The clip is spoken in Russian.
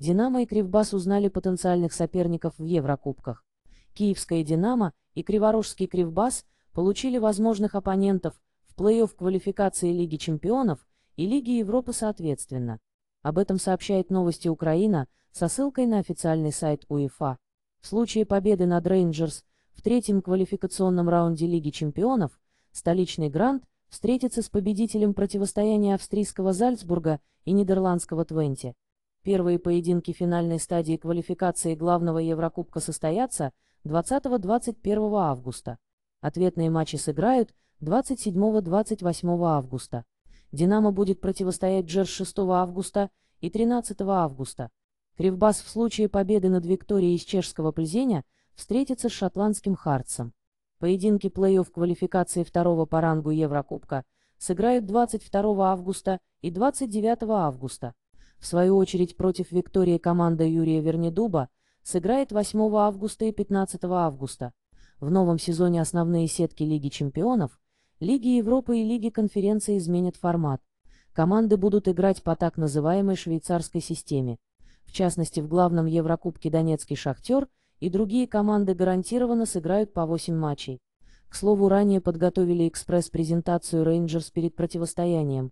«Динамо» и «Кривбас» узнали потенциальных соперников в Еврокубках. Киевская «Динамо» и Криворожский «Кривбас» получили возможных оппонентов в плей-офф квалификации Лиги чемпионов и Лиги Европы соответственно. Об этом сообщает новости Украина со ссылкой на официальный сайт УЕФА. В случае победы над «Рейнджерс» в третьем квалификационном раунде Лиги чемпионов столичный «Грант» встретится с победителем противостояния австрийского «Зальцбурга» и нидерландского «Твенти». Первые поединки финальной стадии квалификации главного Еврокубка состоятся 20-21 августа. Ответные матчи сыграют 27-28 августа. «Динамо» будет противостоять «Джерс» 6 августа и 13 августа. Кривбас в случае победы над Викторией из чешского Пльзеня встретится с шотландским Хартсом. Поединки плей-офф квалификации второго по рангу Еврокубка сыграют 22 августа и 29 августа. В свою очередь против Виктории команда Юрия Вернедуба сыграет 8 августа и 15 августа. В новом сезоне основные сетки Лиги чемпионов, Лиги Европы и Лиги конференции изменят формат. Команды будут играть по так называемой швейцарской системе. В частности, в главном Еврокубке Донецкий «Шахтер» и другие команды гарантированно сыграют по 8 матчей. К слову, ранее подготовили экспресс-презентацию «Рейнджерс» перед противостоянием.